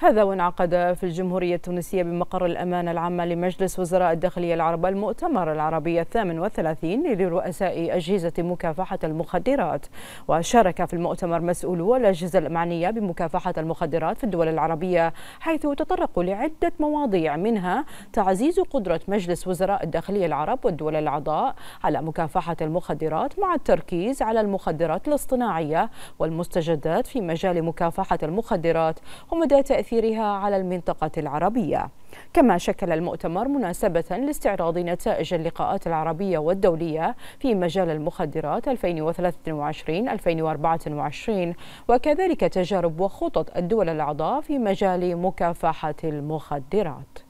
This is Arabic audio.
هذا وانعقد في الجمهورية التونسية بمقر الأمانة العامة لمجلس وزراء الداخلية العرب المؤتمر العربي الثامن والثلاثين لرؤساء أجهزة مكافحة المخدرات وشارك في المؤتمر مسؤولو الأجهزة المعنية بمكافحة المخدرات في الدول العربية حيث تطرقوا لعدة مواضيع منها تعزيز قدرة مجلس وزراء الداخلية العرب والدول الأعضاء على مكافحة المخدرات مع التركيز على المخدرات الاصطناعية والمستجدات في مجال مكافحة المخدرات ومدى تأثير تأثيرها على المنطقة العربية كما شكل المؤتمر مناسبة لاستعراض نتائج اللقاءات العربية والدولية في مجال المخدرات 2023-2024 وكذلك تجارب وخطط الدول الأعضاء في مجال مكافحة المخدرات